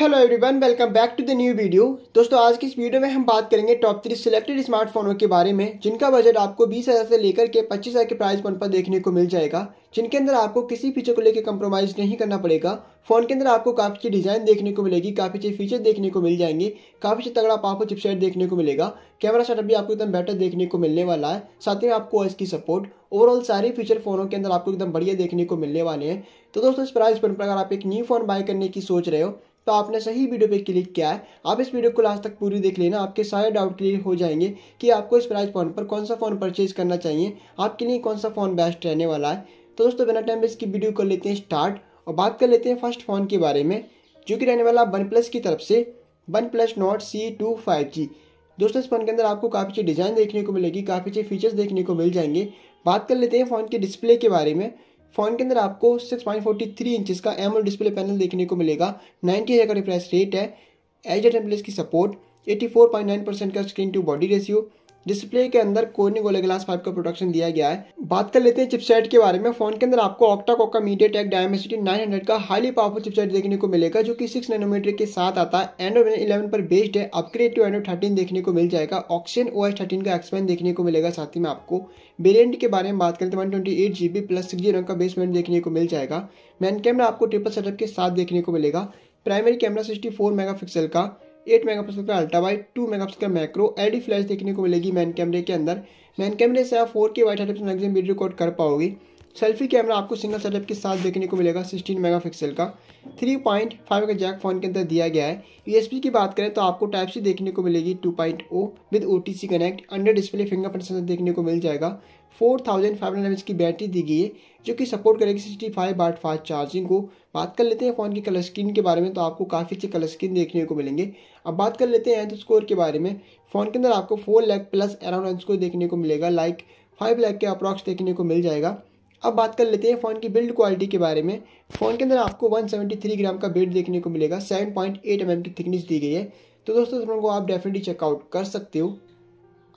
hello everyone welcome back to the new video दोस्तों आज की इस वीडियो में हम बात करेंगे टॉप थ्री सिलेक्टेड स्मार्टफोनों के बारे में जिनका बजट आपको 20,000 से लेकर के 25,000 के प्राइस पॉइंट पर देखने को मिल जाएगा जिनके अंदर आपको किसी फीचर को लेकर कंप्रोमाइज़ नहीं करना पड़ेगा फ़ोन के अंदर आपको काफ़ी अच्छी डिज़ाइन देखने को मिलेगी काफ़ी अच्छे फीचर देखने को मिल जाएंगे काफ़ी अच्छा तगड़ा पापो चिपसेट देखने को मिलेगा कैमरा सेटअप भी आपको एकदम बेटर देखने को मिलने वाला है साथ ही आपको इसकी सपोर्ट ओवरऑल सारे फीचर फ़ोनों के अंदर आपको एकदम बढ़िया देखने को मिलने वाले हैं तो दोस्तों इस प्राइस पर अगर आप एक न्यू फ़ोन बाय करने की सोच रहे हो तो आपने सही वीडियो पे क्लिक किया है आप इस वीडियो को लास्ट तक पूरी देख लेना आपके सारे डाउट क्लियर हो जाएंगे कि आपको इस प्राइस पॉइंट पर कौन सा फ़ोन परचेज करना चाहिए आपके लिए कौन सा फ़ोन बेस्ट रहने वाला है तो दोस्तों बिना टाइम इसकी वीडियो कर लेते हैं स्टार्ट और बात कर लेते हैं फर्स्ट फ़ोन के बारे में जो कि रहने वाला वन प्लस की तरफ से OnePlus Nord CE two five G दोस्तों इस फ़ोन के अंदर आपको काफ़ी अच्छी डिज़ाइन देखने को मिलेगी काफ़ी अच्छे फीचर्स देखने को मिल जाएंगे बात कर लेते हैं फ़ोन के डिस्प्ले के बारे में फ़ोन के अंदर आपको 6.43 पॉइंट इंचज़ का एमोल डिस्प्ले पैनल देखने को मिलेगा नाइनटी हज़ार का रिफ्रेश रेट है एच डी की सपोर्ट 84.9 परसेंट का screen to body ratio display के अंदर कोर्निंग गोले ग्लास फाइव का प्रोडक्शन दिया गया है बात कर लेते हैं चिपसेट के बारे में फोन के अंदर आपको ऑक्टा का मीडिया टेक डायमेसिटी हंड्रेड का हाईली पावरफुल चिपसेट देखने को मिलेगा जो कि सिक्स नैनोमीटर के साथ आता है एंड्रॉइड इलेवन पर बेस्ड है अपग्रेड टू एंड्रॉइड थर्टीन देखने को मिल जाएगा ऑक्सीजन ओ एस थर्टीन का एक्सपेन देखने को मिलेगा साथ ही में आपको वेरियंट के बारे में बात करें तो one twenty eight G B plus six G RAM का वेरियंट देखने को मिल जाएगा मैन कैमरा आपको ट्रिपल सेटअप के साथ देखने को मिलेगा primary camera sixty four megapixel का मेगा मेगापिक्सल का अल्ट्रा टू मेगा पिक्सल का मैक्रो एडी फ्लैश देखने को मिलेगी मैन कैमरे के अंदर मैन कैमरे से आप फोर के वाइट हेड मैगजीन वीडियो रिकॉर्ड कर पाओगी सेल्फी कैमरा आपको सिंगल सेटअप के साथ देखने को मिलेगा 16 मेगापिक्सल का 3.5 पॉइंट का जैक फ़ोन के अंदर दिया गया है यूएसबी की बात करें तो आपको टाइप सी देखने को मिलेगी 2.0 point O with O connect under display fingerprint sensor देखने को मिल जाएगा 4500 थाउजेंड फाइव की बैटरी दी गई है जो कि सपोर्ट करेगी sixty five watt fast charging को बात कर लेते हैं फ़ोन की कलर स्क्रीन के बारे में तो आपको काफ़ी अच्छे कलर स्क्रीन देखने को मिलेंगे अब बात कर लेते हैं तो स्कोर के बारे में फ़ोन के अंदर आपको four lakh plus around score देखने को मिलेगा लाइक फाइव लैख के अप्रॉक्स देखने को मिल जाएगा अब बात कर लेते हैं फ़ोन की बिल्ड क्वालिटी के बारे में फ़ोन के अंदर आपको 173 ग्राम का बिल्ड देखने को मिलेगा 7.8 पॉइंट mm की थिकनेस दी गई है तो दोस्तों फोन को आप डेफिनेटली चेकआउट कर सकते हो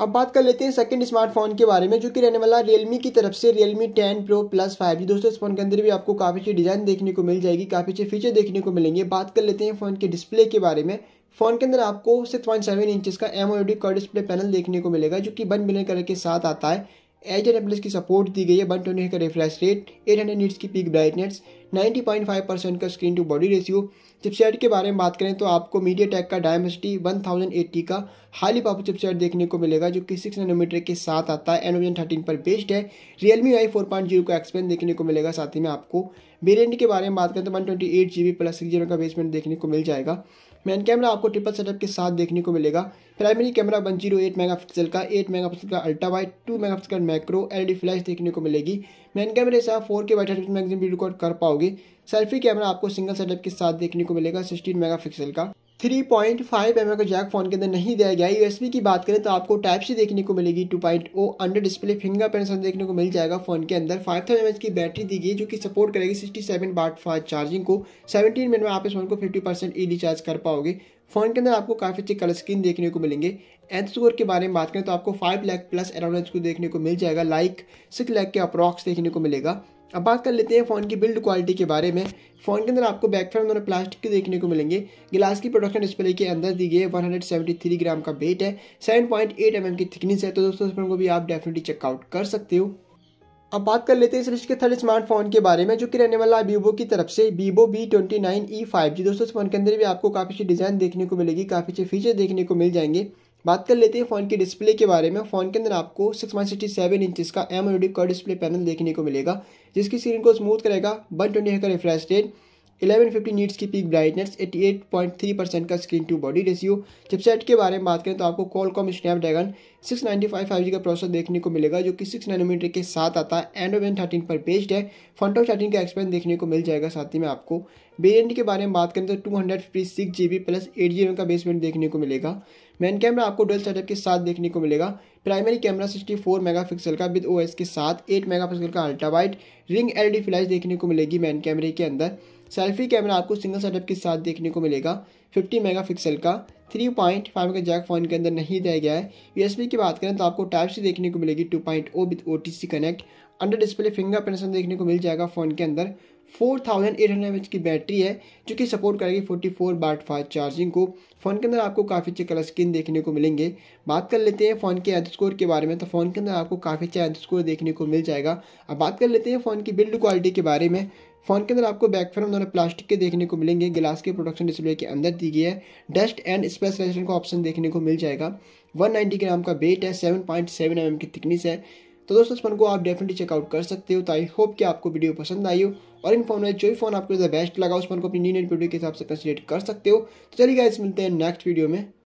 अब बात कर लेते हैं सेकंड स्मार्टफोन के बारे में जो कि रहने वाला रियलमी की तरफ से Realme ten pro plus five G दोस्तों इस फोन के अंदर भी आपको काफ़ी अच्छी डिज़ाइन देखने को मिल जाएगी काफ़ी अच्छे फीचर देखने को मिलेंगे बात कर लेते हैं फ़ोन के डिस्प्ले के बारे में फ़ोन के अंदर आपको सिक्स पॉइंट सेवन का M O D display panel देखने को मिलेगा जो कि वन मिलियन कलर के साथ आता है एच एड की सपोर्ट दी गई है वन ट्वेंटी का refresh rate eight hundred nits की पिक ब्राइटनेस 90.5 परसेंट का screen to body ratio chipset के बारे में बात करें तो आपको मीडिया टैक का डायमेसिटी 1080 का हाईली पॉपुलर चिपसेट देखने को मिलेगा जो कि 6 नैनोमीटर के साथ आता है एनोजन 13 पर बेस्ड है Realme UI four point zero का एक्सपेन देखने को मिलेगा साथ ही में आपको वेरियंट के बारे में बात करें तो one twenty eight G B plus six zero का बेसमेंट देखने को मिल जाएगा मैन कैमरा आपको ट्रिपल सेटअप के साथ देखने को मिलेगा primary camera one zero eight megapixel का एट मेगा पिक्सल का ultra wide two megapixel macro D flash देखने को मिलेगी मैन कैमरे से आप फोर के वाइट मैगजीन भी रिकॉर्ड कर पाओगे सेल्फी कैमरा आपको सिंगल सेटअप के साथ देखने को मिलेगा सिक्सटीन मेगा पिक्सल का थ्री पॉइंट फाइव एम का जैक फ़ोन के अंदर नहीं दिया गया यूएसबी की बात करें तो आपको टाइप सी देखने को मिलेगी two point O under display fingerprint देखने को मिल जाएगा फ़ोन के अंदर फाइव थाउजेंड एम की बैटरी दी गई जो कि सपोर्ट करेगी sixty seven watt fast charging को सेवनटीन मिनट में आप इस फोन को फिफ्टी परसेंट ई रिचार्ज कर पाओगे फ़ोन के अंदर आपको काफ़ी अच्छी कलर स्क्रीन देखने को मिलेंगे एंथ स्कोर के बारे में बात करें तो आपको फाइव लैख प्लस अराउंड को देखने को मिल जाएगा लाइक सिक्स लैख के अप्रॉक्स देखने को मिलेगा अब बात कर लेते हैं फ़ोन की बिल्ड क्वालिटी के बारे में फ़ोन के अंदर आपको बैक फ्रंट दोनों प्लास्टिक के देखने को मिलेंगे गिलास की प्रोडक्शन डिस्प्ले के अंदर दी गई है 173 ग्राम का वेट है 7.8 पॉइंट mm की थिकनेस है तो दोस्तों फोन को भी आप डेफिनेटली चेकआउट कर सकते हो अब बात कर लेते हैं इस रिश्ते के थर्ड स्मार्टफोन के बारे में जो कि रहने वाला है वीवो की तरफ से Vivo V twenty nine E five G दोस्तों इस फोन के अंदर भी आपको काफ़ी अच्छी डिज़ाइन देखने को मिलेगी काफ़ी अच्छे फीचर देखने को मिल जाएंगे बात कर लेते हैं फ़ोन के डिस्प्ले के बारे में फ़ोन के अंदर आपको six point sixty seven inches का एम एल कर डिस्प्ले पैनल देखने को मिलेगा जिसकी स्क्रीन को स्मूथ करेगा वन ट्वेंटी का refresh rate eleven fifty nits की peak brightness eighty eight point three percent का screen to body ratio chipset के बारे में बात करें तो आपको Qualcomm Snapdragon six ninety five five G का प्रोसेसर देखने को मिलेगा जो कि सिक्स नाइनोमीटर के साथ आता है एंड्रॉइड थर्टीन पर बेस्ड है ऑफ थर्टीन का एक्सपेंड देखने को मिल जाएगा साथ ही में आपको वेरियंट के बारे में बात करें तो two hundred fifty six G B plus eight G M का बेसमेंट देखने को मिलेगा मेन कैमरा आपको डुअल सेटअप के साथ देखने को मिलेगा प्राइमरी कैमरा 64 पिक्सल का विद ओएस के साथ 8 मेगापिक्सल का ultra wide ring D flash देखने को मिलेगी मेन कैमरे के अंदर सेल्फी कैमरा आपको सिंगल सेटअप के साथ देखने को मिलेगा 50 मेगापिक्सल का 3.5 पॉइंट फाइव का जैक फोन के अंदर नहीं दिया गया है यूएसबी की बात करें तो आपको टाइप सी देखने को मिलेगी two point O with O connect under display finger print देखने को मिल जाएगा फ़ोन के अंदर four thousand eight hundred M की बैटरी है जो कि सपोर्ट करेगी forty four watt fast charging को फ़ोन के अंदर आपको काफ़ी अच्छे कलर स्क्रीन देखने को मिलेंगे बात कर लेते हैं फ़ोन के एंथ स्कोर के बारे में तो फ़ोन के अंदर आपको काफ़ी अच्छा एंथ स्कोर देखने को मिल जाएगा अब बात कर लेते हैं फ़ोन की बिल्ड क्वालिटी के बारे में फ़ोन के अंदर आपको बैक फ्रेम दोनों प्लास्टिक के देखने को मिलेंगे गिलास के प्रोडक्शन डिस्प्ले के अंदर दी गई है डस्ट एंड स्पेस रेजिस्टेंट का ऑप्शन देखने को मिल जाएगा 190 ग्राम का वेट है 7.7 पॉइंट mm की थिकनेस है तो दोस्तों इस फोन को आप डेफिनेटली चेकआउट कर सकते हो तो आई होप कि आपको वीडियो पसंद आई हो और इन फोन जो भी फोन आपको बेस्ट लगा उस फोन को अपनी न्यू एंड वीडियो के हिसाब से कंसिडर कर सकते हो तो चलिए गाइस मिलते हैं नेक्स्ट वीडियो में